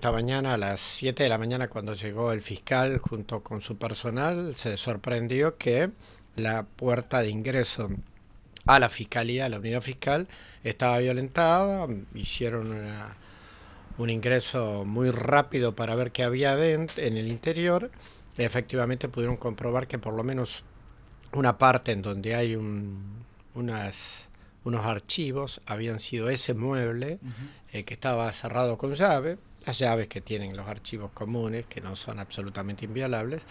Esta mañana a las 7 de la mañana cuando llegó el fiscal junto con su personal se sorprendió que la puerta de ingreso a la fiscalía, a la unidad fiscal, estaba violentada, hicieron un ingreso muy rápido para ver qué había dentro, en el interior, efectivamente pudieron comprobar que por lo menos una parte en donde hay unas unos archivos habían sido ese mueble eh, que estaba cerrado con llave, las llaves que tienen los archivos comunes, que no son absolutamente inviolables,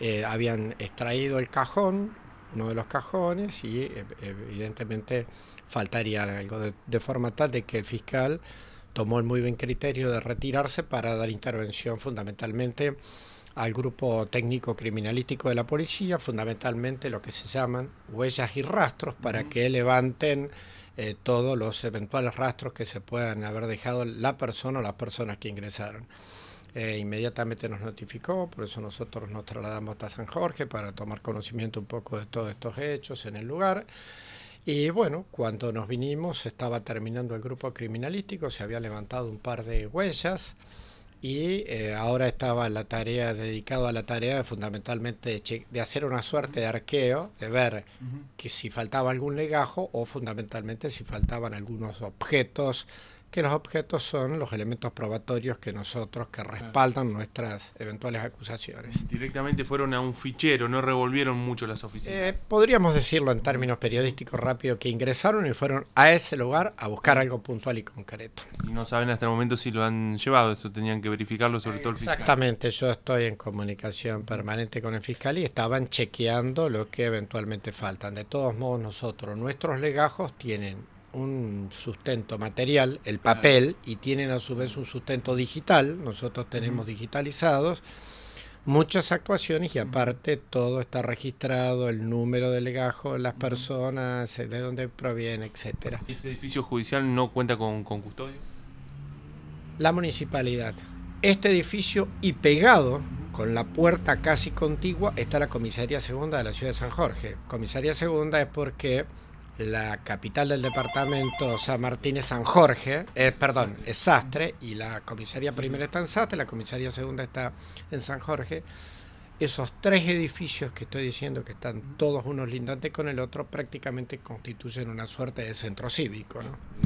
eh, habían extraído el cajón, uno de los cajones, y eh, evidentemente faltaría algo de, de forma tal de que el fiscal tomó el muy buen criterio de retirarse para dar intervención fundamentalmente al grupo técnico criminalístico de la policía, fundamentalmente lo que se llaman huellas y rastros, para que levanten eh, todos los eventuales rastros que se puedan haber dejado la persona o las personas que ingresaron. Eh, inmediatamente nos notificó, por eso nosotros nos trasladamos hasta San Jorge para tomar conocimiento un poco de todos estos hechos en el lugar. Y bueno, cuando nos vinimos estaba terminando el grupo criminalístico, se había levantado un par de huellas y eh, ahora estaba la tarea dedicado a la tarea de, fundamentalmente de, hacer una suerte de arqueo, de ver que si faltaba algún legajo o fundamentalmente si faltaban algunos objetos que los objetos son los elementos probatorios que nosotros, que ah. respaldan nuestras eventuales acusaciones. Directamente fueron a un fichero, no revolvieron mucho las oficinas. Eh, podríamos decirlo en términos periodísticos rápido, que ingresaron y fueron a ese lugar a buscar algo puntual y concreto. Y no saben hasta el momento si lo han llevado, eso tenían que verificarlo sobre todo el fiscal. Exactamente, yo estoy en comunicación permanente con el fiscal y estaban chequeando lo que eventualmente faltan. De todos modos, nosotros, nuestros legajos tienen un sustento material, el papel, y tienen a su vez un sustento digital, nosotros tenemos digitalizados muchas actuaciones y aparte todo está registrado, el número de legajo, las personas, eh, de dónde proviene, etcétera. ¿Este edificio judicial no cuenta con, con custodio? La municipalidad. Este edificio y pegado con la puerta casi contigua está la comisaría segunda de la ciudad de San Jorge. Comisaría segunda es porque la capital del departamento San Martín es San Jorge, eh, perdón, es Sastre, y la comisaría primera está en Sastre, la comisaría segunda está en San Jorge esos tres edificios que estoy diciendo que están todos unos lindantes con el otro prácticamente constituyen una suerte de centro cívico.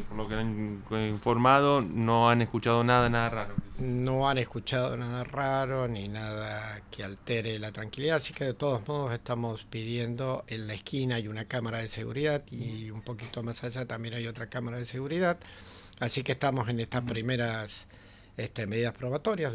Por lo que han informado, no han escuchado nada, nada raro. No han escuchado nada raro ni nada que altere la tranquilidad, así que de todos modos estamos pidiendo, en la esquina hay una cámara de seguridad y un poquito más allá también hay otra cámara de seguridad, así que estamos en estas primeras este, medidas probatorias.